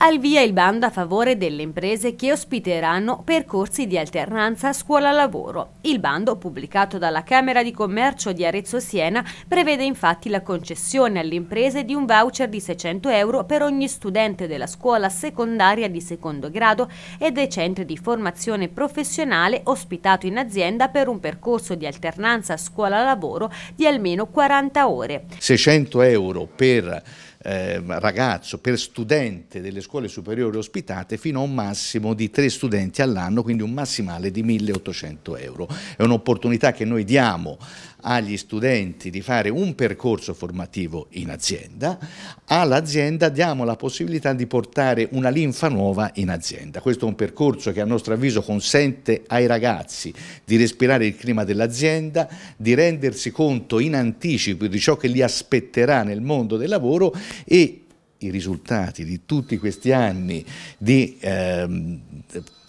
al via il bando a favore delle imprese che ospiteranno percorsi di alternanza scuola-lavoro. Il bando, pubblicato dalla Camera di Commercio di Arezzo-Siena, prevede infatti la concessione alle imprese di un voucher di 600 euro per ogni studente della scuola secondaria di secondo grado e dei centri di formazione professionale ospitato in azienda per un percorso di alternanza scuola-lavoro di almeno 40 ore. 600 euro per eh, ragazzo per studente delle scuole superiori ospitate fino a un massimo di tre studenti all'anno, quindi un massimale di 1800 euro. È un'opportunità che noi diamo agli studenti di fare un percorso formativo in azienda, all'azienda diamo la possibilità di portare una linfa nuova in azienda. Questo è un percorso che a nostro avviso consente ai ragazzi di respirare il clima dell'azienda, di rendersi conto in anticipo di ciò che li aspetterà nel mondo del lavoro e i risultati di tutti questi anni di ehm,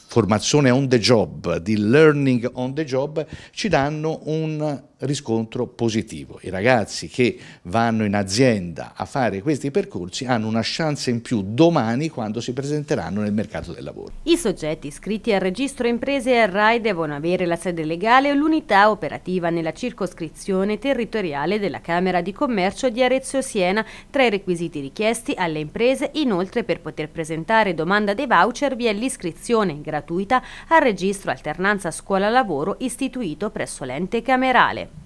formazione on the job, di learning on the job, ci danno un riscontro positivo. I ragazzi che vanno in azienda a fare questi percorsi hanno una chance in più domani quando si presenteranno nel mercato del lavoro. I soggetti iscritti al registro imprese e RAI devono avere la sede legale o l'unità operativa nella circoscrizione territoriale della Camera di Commercio di Arezzo-Siena tra i requisiti richiesti alle imprese, inoltre per poter presentare domanda dei voucher vi è l'iscrizione gratuita al registro alternanza scuola-lavoro istituito presso l'ente camerale.